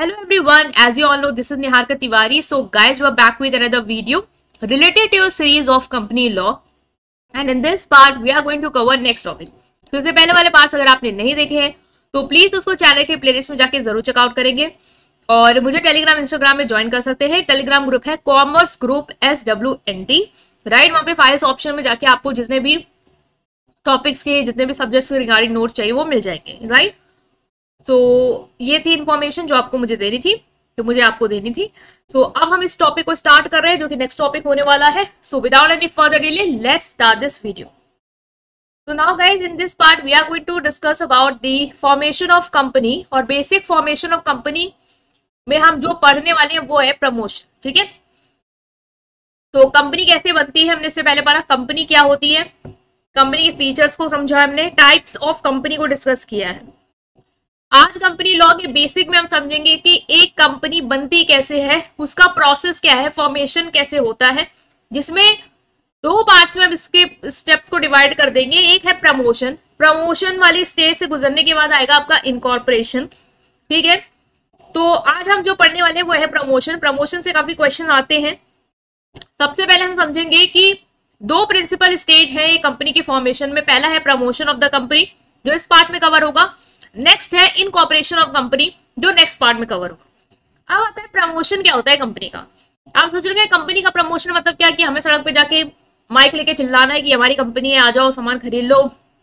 Hello as you all know this is is Niharka Tiwari. So guys, we're back with another video related to your series of company law and in this part we are going to cover next topic तो इससे पहले वाले parts अगर आपने नहीं देखे हैं तो प्लीज़ उसको चैनल के प्लेलिस्ट में जाके जरूर चेकआउट करेंगे और मुझे टेलीग्राम इंस्टाग्राम में ज्वाइन कर सकते हैं टेलीग्राम ग्रुप है commerce group S W N T right वहाँ पे फाइल्स ऑप्शन में जाके आपको जितने भी टॉपिक्स के जितने भी सब्जेक्ट्स के रिगार्डिंग नोट्स चाहिए वो मिल जाएंगे राइट सो so, ये थी इन्फॉर्मेशन जो आपको मुझे देनी थी जो मुझे आपको देनी थी सो so, अब हम इस टॉपिक को स्टार्ट कर रहे हैं जो कि नेक्स्ट टॉपिक होने वाला है so without any further delay let's start this video so now guys in this part we are going to discuss about the formation of company और बेसिक फॉर्मेशन ऑफ कंपनी में हम जो पढ़ने वाले हैं वो है प्रमोशन ठीक है तो कंपनी कैसे बनती है हमने इससे पहले पढ़ा कंपनी क्या होती है कंपनी के फीचर्स को समझा हमने टाइप्स ऑफ कंपनी को डिस्कस किया है कंपनी लॉ के बेसिक में हम समझेंगे कि एक कंपनी बनती कैसे है उसका प्रोसेस क्या है फॉर्मेशन कैसे होता है जिसमें दो पार्ट्स में हम इसके स्टेप्स को डिवाइड कर देंगे एक है प्रमोशन प्रमोशन वाली स्टेज से गुजरने के बाद आएगा आपका इनकॉर्पोरेशन ठीक है तो आज हम जो पढ़ने वाले हैं वो है प्रमोशन प्रमोशन से काफी क्वेश्चन आते हैं सबसे पहले हम समझेंगे कि दो प्रिंसिपल स्टेज है कंपनी के फॉर्मेशन में पहला है प्रमोशन ऑफ द कंपनी जो इस पार्ट में कवर होगा नेक्स्ट है कॉपरेशन ऑफ कंपनी जो नेक्स्ट पार्ट में कवर होगा अब आता है प्रमोशन क्या होता है कंपनी का आप सोच रहे कंपनी का प्रमोशन मतलब क्या कि हमें सड़क पे जाके माइक लेके चिल्लाना है कि हमारी कंपनी है आ जाओ सामान खरीद लो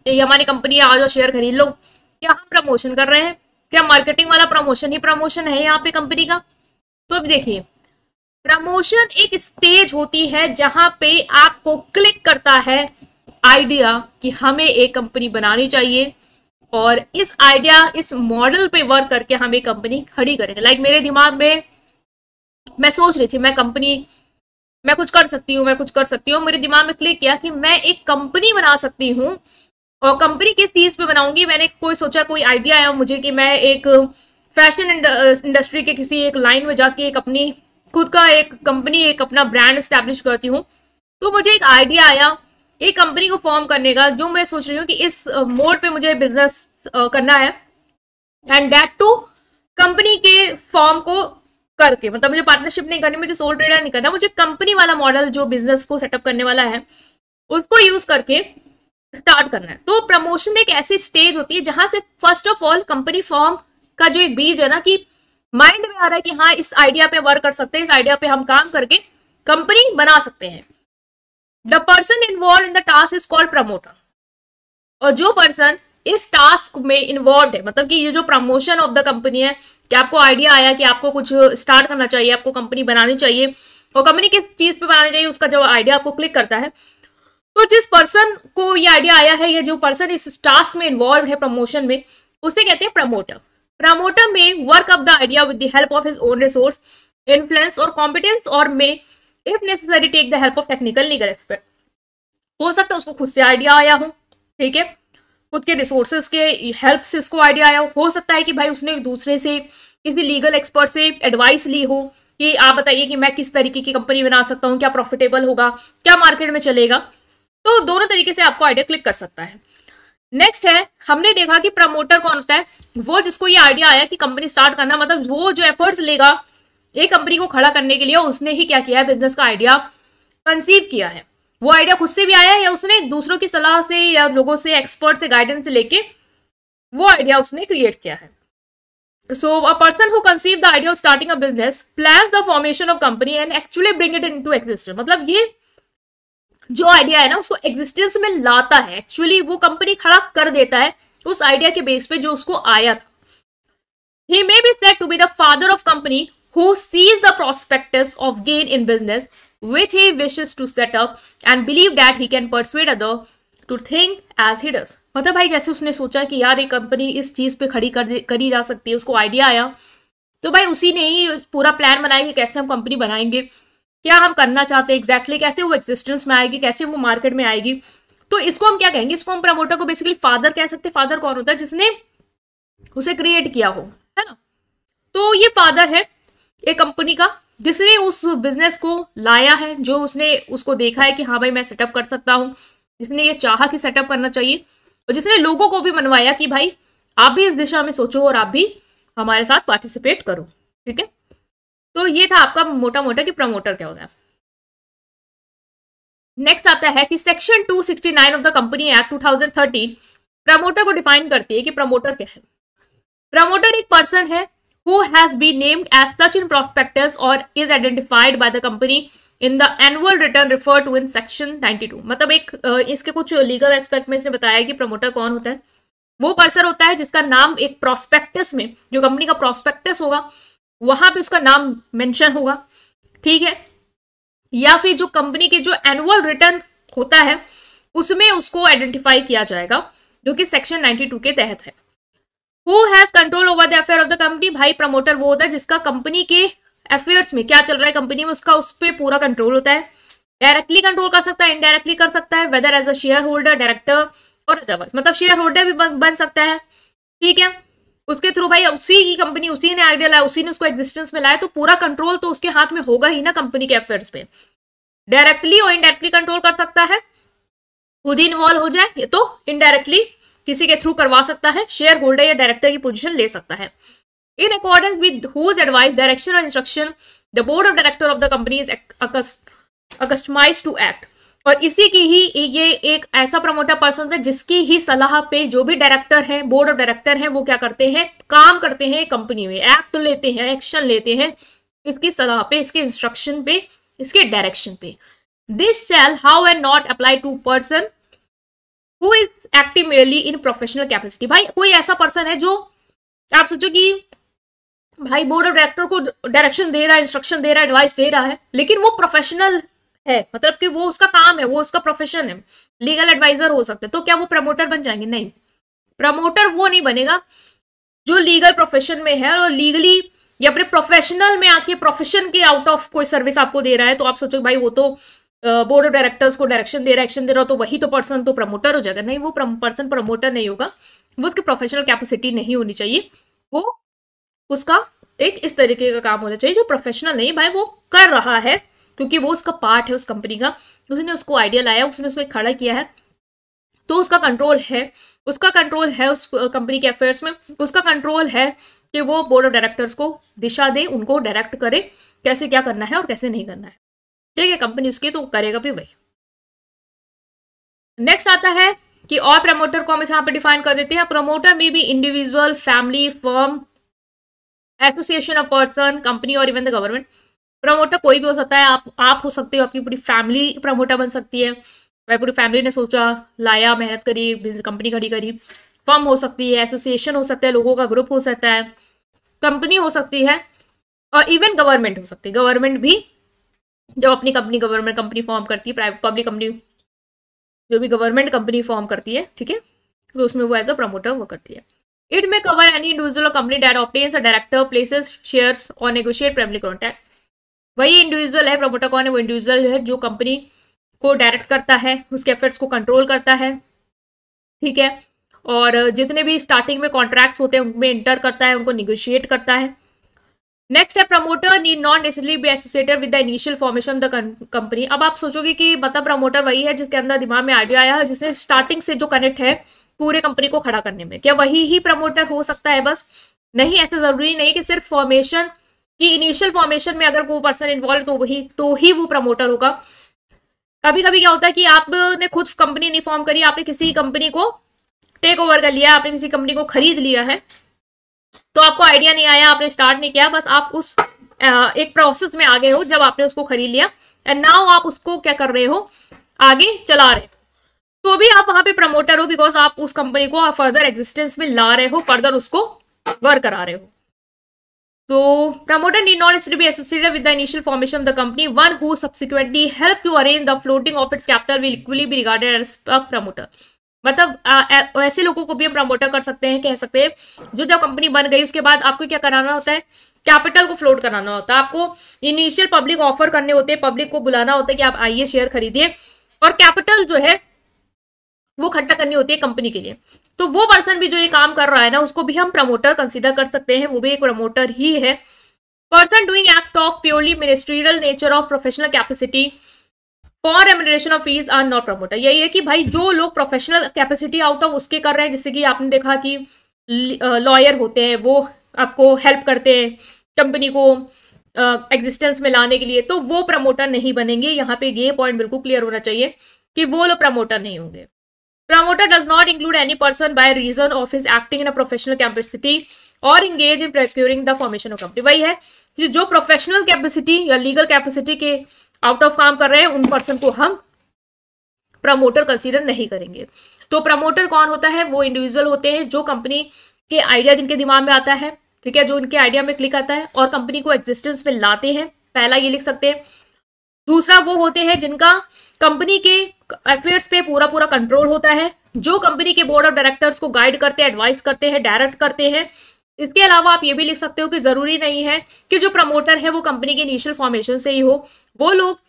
ये हमारी कंपनी है आ जाओ शेयर खरीद लो क्या हम प्रमोशन कर रहे हैं क्या मार्केटिंग वाला प्रमोशन ही प्रमोशन है यहाँ पे कंपनी का तो अब देखिए प्रमोशन एक स्टेज होती है जहां पे आपको क्लिक करता है आइडिया कि हमें एक कंपनी बनानी चाहिए और इस आइडिया इस मॉडल पे वर्क करके हम एक कंपनी खड़ी करेंगे लाइक मेरे दिमाग में मैं सोच रही थी मैं कंपनी मैं कुछ कर सकती हूँ मैं कुछ कर सकती हूँ मेरे दिमाग में क्लिक किया कि मैं एक कंपनी बना सकती हूँ और कंपनी किस चीज़ पे बनाऊंगी मैंने कोई सोचा कोई आइडिया आया मुझे कि मैं एक फैशन इंडस्ट्री के किसी एक लाइन में जाके एक अपनी खुद का एक कंपनी एक अपना ब्रांड इस्टेब्लिश करती हूँ तो मुझे एक आइडिया आया एक कंपनी को फॉर्म करने का जो मैं सोच रही हूँ कि इस मोड पे मुझे बिजनेस करना है एंड डेट टू कंपनी के फॉर्म को करके मतलब मुझे पार्टनरशिप नहीं करनी मुझे सोल ट्रेडर नहीं करना मुझे कंपनी वाला मॉडल जो बिजनेस को सेटअप करने वाला है उसको यूज करके स्टार्ट करना है तो प्रमोशन एक ऐसी स्टेज होती है जहां से first of all company form का जो एक बीज है ना कि माइंड में आ रहा है कि हाँ इस आइडिया पे वर्क कर सकते हैं इस आइडिया पे हम काम करके कंपनी बना सकते हैं the person involve in the task is called promoter और जो पर्सन इस टास्क में इन्वॉल्व है मतलब कि ये जो प्रमोशन ऑफ द कंपनी है कि आपको आइडिया आया कि आपको कुछ स्टार्ट करना चाहिए आपको कंपनी बनानी चाहिए और कंपनी किस चीज पे बनानी चाहिए उसका जब आइडिया आपको क्लिक करता है तो जिस पर्सन को ये आइडिया आया है या जो पर्सन इस टास्क में इन्वॉल्व है प्रमोशन में उसे कहते हैं promoter promoter may work up the idea with the help of his own resource influence और कॉम्पिटेंस और may if necessary take the help of technical legal expert हो सकता है उसको खुद से आइडिया आया हो ठीक है खुद के रिसोर्सेज के हेल्प से उसको आइडिया आया हो हो सकता है कि भाई उसने दूसरे से किसी लीगल एक्सपर्ट से एडवाइस ली हो कि आप बताइए कि मैं किस तरीके की कंपनी बना सकता हूँ क्या प्रॉफिटेबल होगा क्या मार्केट में चलेगा तो दोनों तरीके से आपको आइडिया क्लिक कर सकता है नेक्स्ट है हमने देखा कि प्रमोटर कौन होता है वो जिसको ये आइडिया आया कि कंपनी स्टार्ट करना मतलब वो जो एफर्ट्स लेगा एक कंपनी को खड़ा करने के लिए उसने ही क्या किया है बिजनेस का आइडिया कंसीव किया है वो आइडिया खुद से भी आया है या उसने दूसरों की सलाह से या लोगों से एक्सपर्ट से गाइडेंस से लेके वो आइडिया उसने क्रिएट किया है so a person who conceive the idea of starting a business plan the formation of company and actually bring it into existence मतलब ये जो आइडिया है ना उसको एग्जिस्टेंस में लाता है एक्चुअली वो कंपनी खड़ा कर देता है उस आइडिया के बेस पे जो उसको आया था he may be said to be the father of company who sees the prospectus of gain in business which he wishes to set up and believe that he can persuade other to think as he does मतलब भाई जैसे उसने सोचा कि यार ये company इस चीज़ पे खड़ी कर करी जा सकती है उसको आइडिया आया तो भाई उसी ने ही पूरा प्लान बनाया कि कैसे हम कंपनी बनाएंगे क्या हम करना चाहते हैं एग्जैक्टली कैसे वो एग्जिस्टेंस में आएगी कैसे वो मार्केट में आएगी तो इसको हम क्या कहेंगे इसको हम प्रमोटर को बेसिकली फादर कह सकते हैं फादर कौन होता है जिसने उसे क्रिएट किया हो है ना तो ये फादर है एक कंपनी का जिसने उस बिजनेस को लाया है जो उसने उसको देखा है कि हाँ भाई मैं सेटअप कर सकता हूँ जिसने ये चाहा कि सेटअप करना चाहिए और जिसने लोगों को भी मनवाया कि भाई आप भी इस दिशा में सोचो और आप भी हमारे साथ पार्टिसिपेट करो ठीक है तो ये था आपका मोटा मोटा कि प्रमोटर क्या होता है नेक्स्ट आता है कि section 269 of the company act 2013 promoter को डिफाइन करती है कि प्रमोटर क्या है प्रमोटर एक पर्सन है who has been named as such in prospectus or is identified by the company in the annual return refer to in section 92 मतलब एक इसके कुछ लीगल एस्पेक्ट में इसने बताया कि प्रमोटर कौन होता है वो पर्सन होता है जिसका नाम एक प्रोस्पेक्टस में जो कंपनी का प्रोस्पेक्टस होगा वहां पे उसका नाम मेंशन होगा ठीक है या फिर जो कंपनी के जो एनुअल रिटर्न होता है उसमें उसको आइडेंटिफाई किया जाएगा जो कि सेक्शन टू के तहत है who has control over the affair of the company भाई प्रमोटर वो होता है जिसका कंपनी के अफेयर्स में क्या चल रहा है कंपनी में उसका उस पर पूरा कंट्रोल होता है डायरेक्टली कंट्रोल कर सकता है इनडायरेक्टली कर सकता है whether as a share holder director और मतलब शेयर होल्डर भी बन, बन सकता है ठीक है उसके थ्रू भाई उसी की कंपनी उसी ने आइडिया लाया उसी ने उसको एग्जिस्टेंस में लाया तो पूरा कंट्रोल तो उसके हाथ में होगा ही ना कंपनी के अफेयर्स पे डायरेक्टली और इनडायरेक्टली कंट्रोल कर सकता है खुद ही इन्वॉल्व हो जाए ये तो इनडायरेक्टली किसी के थ्रू करवा सकता है शेयर होल्डर या डायरेक्टर की पोजीशन ले सकता है in accordance with whose advice direction और instruction the board of director of the company is accustomed to act और इसी की ही ये एक ऐसा प्रमोटर पर्सन था जिसकी ही सलाह पे जो भी डायरेक्टर हैं बोर्ड ऑफ डायरेक्टर हैं वो क्या करते हैं काम करते हैं कंपनी में एक्ट लेते हैं एक्शन लेते हैं इसकी सलाह पे इसके इंस्ट्रक्शन पे इसके डायरेक्शन पे दिस शैल हाउ एंड not apply to person who is active in professional capacity भाई कोई ऐसा पर्सन है जो आप सोचो कि भाई बोर्ड ऑफ डायरेक्टर को डायरेक्शन दे रहा है इंस्ट्रक्शन दे रहा है एडवाइस दे रहा है लेकिन वो प्रोफेशनल है मतलब कि वो उसका काम है वो उसका प्रोफेशन है लीगल एडवाइजर हो सकते तो क्या वो प्रमोटर बन जाएंगे नहीं प्रमोटर वो नहीं बनेगा जो लीगल प्रोफेशन में है और लीगली या अपने प्रोफेशनल में आके प्रोफेशन के आउट ऑफ कोई सर्विस आपको दे रहा है तो आप सोचो भाई वो तो बोर्ड ऑफ डायरेक्टर्स को डायरेक्शन दे रहा दे रहा तो वही तो पर्सन तो प्रमोटर हो जाएगा नहीं वो पर्सन प्रमोटर नहीं होगा वो उसकी प्रोफेशनल कैपेसिटी नहीं होनी चाहिए वो उसका एक इस तरीके का काम होना चाहिए जो प्रोफेशनल नहीं भाई वो कर रहा है क्योंकि वो उसका पार्ट है उस कंपनी का उसने उसको आइडिया लाया उसने उसमें खड़ा किया है तो उसका कंट्रोल है उसका कंट्रोल है उस कंपनी के अफेयर्स में उसका कंट्रोल है कि वो बोर्ड ऑफ डायरेक्टर्स को दिशा दे उनको डायरेक्ट करे कैसे क्या करना है और कैसे नहीं करना है ठीक है कंपनी उसकी तो करेगा भी वही नेक्स्ट आता है कि और प्रमोटर को हम इस यहाँ पर डिफाइन कर देते हैं प्रमोटर में भी individual family firm association of person company और इवन द गवर्नमेंट प्रमोटर कोई भी हो सकता है आप आप हो सकते हो आपकी पूरी फैमिली प्रमोटर बन सकती है वह पूरी फैमिली ने सोचा लाया मेहनत करी कंपनी खड़ी करी फर्म हो सकती है एसोसिएशन हो सकता है लोगों का ग्रुप हो सकता है कंपनी हो सकती है और इवन गवर्नमेंट हो सकती है गवर्नमेंट भी जब अपनी कंपनी गवर्नमेंट कंपनी फॉर्म करती है प्राइवेट पब्लिक कंपनी जो भी गवर्नमेंट कंपनी फॉर्म करती है ठीक है तो उसमें वो एज अ प्रमोटर वो करती है it may cover any individual company that obtains director places shares और नेगोशिएट प्राइमरी कॉन्टैक्ट वही इंडिविजुअल है प्रमोटर कौन है वो इंडिविजुअल है जो कंपनी को डायरेक्ट करता है उसके एफर्ट्स को कंट्रोल करता है ठीक है और जितने भी स्टार्टिंग में कॉन्ट्रैक्ट्स होते हैं उनमें इंटर करता है उनको निगोशिएट करता है नेक्स्ट है promoter need not necessarily be associated with the initial formation of the company अब आप सोचोगे कि मतलब प्रमोटर वही है जिसके अंदर दिमाग में आइडिया आया है जिसने स्टार्टिंग से जो कनेक्ट है पूरे कंपनी को खड़ा करने में क्या वही ही प्रमोटर हो सकता है बस नहीं ऐसा जरूरी नहीं कि सिर्फ फॉर्मेशन की इनिशियल फॉर्मेशन में अगर वो पर्सन इन्वॉल्व तो वही तो ही वो प्रमोटर होगा कभी कभी क्या होता है कि आपने खुद कंपनी नहीं फॉर्म करी आपने किसी कंपनी को टेक ओवर कर लिया आपने किसी कंपनी को खरीद लिया है तो आपको आइडिया नहीं आया आपने स्टार्ट नहीं किया बस आप उस एक प्रोसेस में आ गए हो जब आपने उसको खरीद लिया एंड नाउ आप उसको क्या कर रहे हो आगे चला रहे तो भी आप वहां पे प्रमोटर हो बिकॉज आप उस कंपनी को आप फर्दर एग्जिस्टेंस में ला रहे हो फर्दर उसको वर्क करा रहे हो तो promoter need not be associated with the initial formation of the company one who subsequently help to arrange the floating of its capital will equally be regarded as promoter मतलब ऐसे लोगों को भी हम प्रमोटर कर सकते हैं कह सकते हैं जो जब कंपनी बन गई उसके बाद आपको क्या कराना होता है कैपिटल को फ्लोट कराना होता है आपको इनिशियल पब्लिक ऑफर करने होते हैं पब्लिक को बुलाना होता है कि आप आइए शेयर खरीदिए और कैपिटल जो है वो इकट्ठा करनी होती है कंपनी के लिए तो वो पर्सन भी जो ये काम कर रहा है ना उसको भी हम प्रमोटर कंसिडर कर सकते हैं वो भी एक प्रमोटर ही है person doing act of purely ministerial nature of professional capacity for remuneration of fees are not promoter यही है कि भाई जो लोग प्रोफेशनल कैपेसिटी आउट ऑफ उसके कर रहे हैं जैसे कि आपने देखा कि लॉयर होते हैं वो आपको हेल्प करते हैं कंपनी को एग्जिस्टेंस में लाने के लिए तो वो प्रमोटर नहीं बनेंगे यहाँ पे ये पॉइंट बिल्कुल क्लियर होना चाहिए कि वो लोग प्रमोटर नहीं होंगे promoter does not include any person by reason of his acting in a professional capacity और engage in procuring the formation of company वही है जो प्रोफेशनल कैपेसिटी या लीगल कैपेसिटी के आउट ऑफ काम कर रहे हैं उन पर्सन को हम प्रमोटर कंसीडर नहीं करेंगे तो प्रमोटर कौन होता है वो इंडिविजुअल होते हैं जो कंपनी के आइडिया जिनके दिमाग में आता है ठीक है जो इनके आइडिया में क्लिक आता है और कंपनी को एग्जिस्टेंस में लाते हैं पहला ये लिख सकते हैं दूसरा वो होते हैं जिनका कंपनी के अफेयर्स पे पूरा पूरा कंट्रोल होता है जो कंपनी के बोर्ड ऑफ डायरेक्टर्स को गाइड करते हैं एडवाइस करते हैं डायरेक्ट करते हैं इसके अलावा आप ये भी लिख सकते हो कि जरूरी नहीं है कि जो प्रमोटर है वो कंपनी के इनिशियल फॉर्मेशन से ही हो वो लोग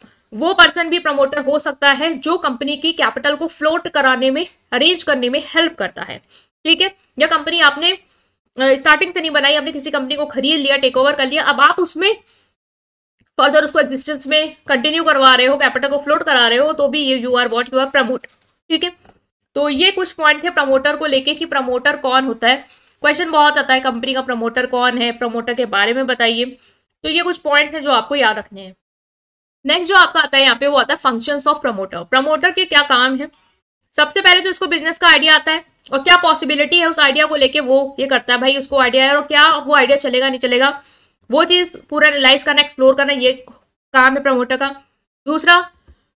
वो पर्सन भी प्रमोटर हो सकता है जो कंपनी की कैपिटल को फ्लोट कराने में अरेंज करने में हेल्प करता है ठीक है या कंपनी आपने स्टार्टिंग से नहीं बनाई आपने किसी कंपनी को खरीद लिया टेक ओवर कर लिया अब आप उसमें फर्दर उसको एग्जिस्टेंस में कंटिन्यू करवा रहे हो कैपिटल को फ्लोट करा रहे हो तो भी ये you are what you are promote ठीक है तो ये कुछ पॉइंट थे प्रमोटर को लेके कि प्रमोटर कौन होता है क्वेश्चन बहुत आता है कंपनी का प्रमोटर कौन है प्रमोटर के बारे में बताइए तो ये कुछ पॉइंट्स हैं जो आपको याद रखने हैं नेक्स्ट जो आपका आता है यहाँ पे वो आता है फंक्शंस ऑफ प्रमोटर प्रमोटर के क्या काम है सबसे पहले तो इसको बिजनेस का आइडिया आता है और क्या पॉसिबिलिटी है उस आइडिया को लेके वो ये करता है भाई उसको आइडिया है और क्या वो आइडिया चलेगा नहीं चलेगा वो चीज़ पूरा एनालाइज करना एक्सप्लोर करना ये काम है प्रमोटर का दूसरा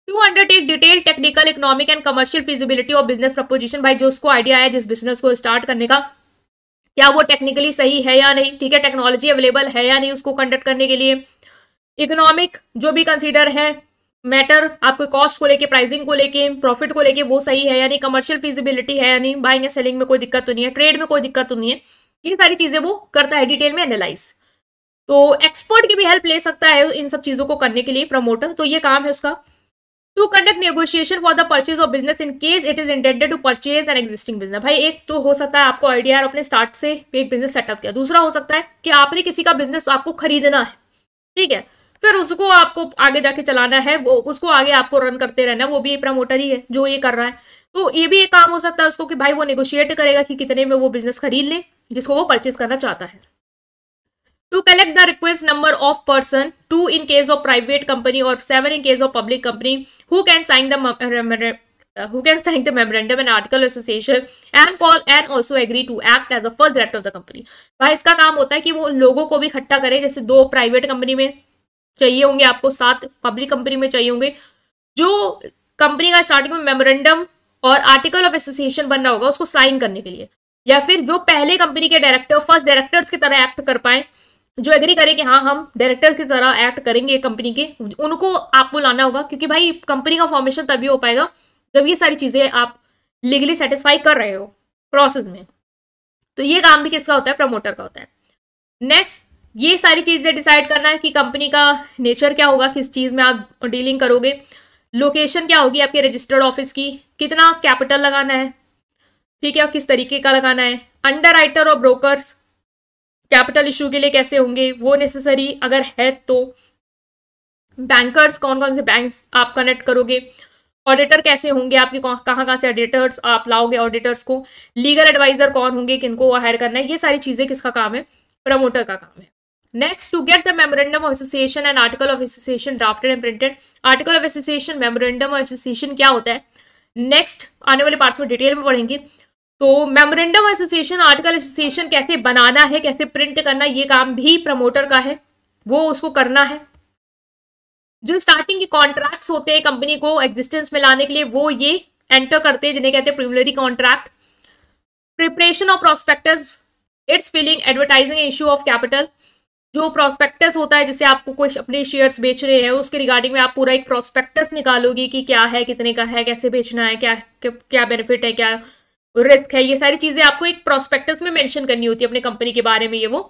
to undertake detail technical economic and commercial feasibility of business proposition भाई जो उसको आइडिया है जिस बिजनेस को स्टार्ट करने का क्या वो टेक्निकली सही है या नहीं ठीक है टेक्नोलॉजी अवेलेबल है या नहीं उसको कंडक्ट करने के लिए इकोनॉमिक जो भी कंसिडर है मैटर आपके कॉस्ट को लेके प्राइसिंग को लेके प्रॉफिट को लेके वो सही है यानी कमर्शियल फिजिबिलिटी है यानी बाइंग या सेलिंग में कोई दिक्कत तो नहीं है ट्रेड में कोई दिक्कत तो नहीं है ये सारी चीजें वो करता है डिटेल में एनालाइज तो एक्सपर्ट की भी हेल्प ले सकता है इन सब चीजों को करने के लिए प्रमोटर तो ये काम है उसका to conduct negotiation for the purchase of business in case it is intended to purchase an existing business भाई एक तो हो सकता है आपको आइडिया है अपने स्टार्ट से एक बिजनेस सेटअप किया दूसरा हो सकता है कि आपने किसी का बिजनेस आपको खरीदना है ठीक है फिर उसको आपको आगे जाके चलाना है वो उसको आगे आपको रन करते रहना है वो भी प्रमोटर ही है जो ये कर रहा है तो ये भी एक काम हो सकता है उसको कि भाई वो निगोशिएट करेगा कि कितने में वो बिजनेस खरीद ले जिसको वो परचेज करना चाहता है to collect the request number of person 2 in case of private company or 7 in case of public company who can sign the uh, who can sign the memorandum and article association and call and also agree to act as the first director of the company bhai iska kaam hota hai ki wo उन लोगों को भी इकट्ठा करे जैसे दो private company में चाहिए होंगे आपको सात पब्लिक कंपनी में चाहिए होंगे जो कंपनी का स्टार्टिंग में मेमोरेंडम और आर्टिकल ऑफ एसोसिएशन बनना होगा उसको साइन करने के लिए या फिर जो पहले कंपनी के डायरेक्टर फर्स्ट डायरेक्टर्स की तरह एक्ट कर पाए जो एग्री करे कि हाँ हम डायरेक्टर की तरह एक्ट करेंगे कंपनी के उनको आपको लाना होगा क्योंकि भाई कंपनी का फॉर्मेशन तभी हो पाएगा जब ये सारी चीज़ें आप लीगली सेटिस्फाई कर रहे हो प्रोसेस में तो ये काम भी किसका होता है प्रमोटर का होता है नेक्स्ट ये सारी चीज़ें डिसाइड करना है कि कंपनी का नेचर क्या होगा किस चीज़ में आप डीलिंग करोगे लोकेशन क्या होगी आपके रजिस्टर्ड ऑफिस की कितना कैपिटल लगाना है ठीक है किस तरीके का लगाना है अंडर राइटर और ब्रोकर्स कैपिटल इशू के लिए कैसे होंगे वो नेसेसरी अगर है तो बैंकर्स कौन कौन से बैंक आप कनेक्ट करोगे ऑडिटर कैसे होंगे आपके कहाँ कहाँ से ऑडिटर्स आप लाओगे ऑडिटर्स को लीगल एडवाइजर कौन होंगे किनको हायर करना है ये सारी चीज़ें किसका काम है प्रमोटर का काम है next to get the memorandum of association and article of association drafted and printed article of association memorandum of association क्या होता है नेक्स्ट आने वाले पार्ट्स में डिटेल में पढ़ेंगे तो मेमोरेंडम एसोसिएशन आर्टिकल एसोसिएशन कैसे बनाना है कैसे प्रिंट करना ये काम भी प्रमोटर का है वो उसको करना है जो स्टार्टिंग के कॉन्ट्रैक्ट्स होते हैं कंपनी को एग्जिस्टेंस में लाने के लिए वो ये एंटर करते हैं जिन्हें कहते हैं preliminary contract preparation of prospectus its filing advertising issue of capital जो प्रोस्पेक्टस होता है जिसे आपको कुछ अपने शेयर्स बेच रहे हैं उसके रिगार्डिंग में आप पूरा एक प्रोस्पेक्टस निकालोगी कि क्या है कितने का है कैसे बेचना है क्या क्या बेनिफिट है क्या रिस्क है ये सारी चीजें आपको एक प्रोस्पेक्टस में मेंशन करनी होती है अपने कंपनी के बारे में ये वो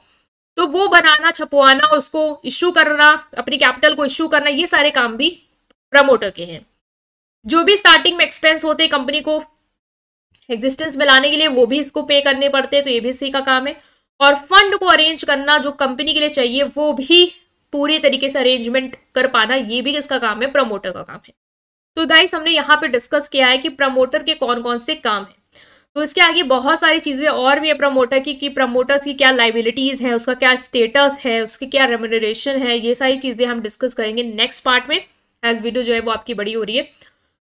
तो वो बनाना छपवाना उसको इश्यू करना अपनी कैपिटल को इश्यू करना ये सारे काम भी प्रमोटर के हैं जो भी स्टार्टिंग में एक्सपेंस होते हैं कंपनी को एग्जिस्टेंस में लाने के लिए वो भी इसको पे करने पड़ते हैं तो ये भी इसी का काम है और फंड को अरेंज करना जो कंपनी के लिए चाहिए वो भी पूरे तरीके से अरेंजमेंट कर पाना ये भी इसका काम है प्रमोटर का काम है तो गाइस हमने यहाँ पे डिस्कस किया है कि प्रमोटर के कौन कौन से काम है तो इसके आगे बहुत सारी चीज़ें और भी है प्रमोटर की कि प्रमोटर्स की क्या लाइबिलिटीज़ हैं उसका क्या स्टेटस है उसकी क्या रेमोनरेशन है ये सारी चीज़ें हम डिस्कस करेंगे नेक्स्ट पार्ट में एज वीडियो जो है वो आपकी बड़ी हो रही है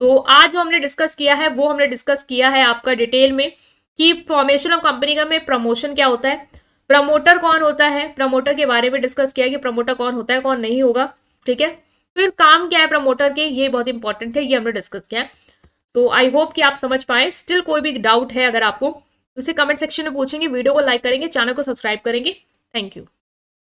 तो आज जो हमने डिस्कस किया है वो हमने डिस्कस किया है आपका डिटेल में कि फॉर्मेशन ऑफ कंपनी का में प्रमोशन क्या होता है प्रमोटर कौन होता है प्रमोटर के बारे में डिस्कस किया कि प्रमोटर कौन होता है कौन नहीं होगा ठीक है फिर काम क्या है प्रमोटर के ये बहुत इंपॉर्टेंट है ये हमने डिस्कस किया है तो आई होप कि आप समझ पाए स्टिल कोई भी डाउट है अगर आपको उसे कमेंट सेक्शन में पूछेंगे वीडियो को लाइक करेंगे चैनल को सब्सक्राइब करेंगे थैंक यू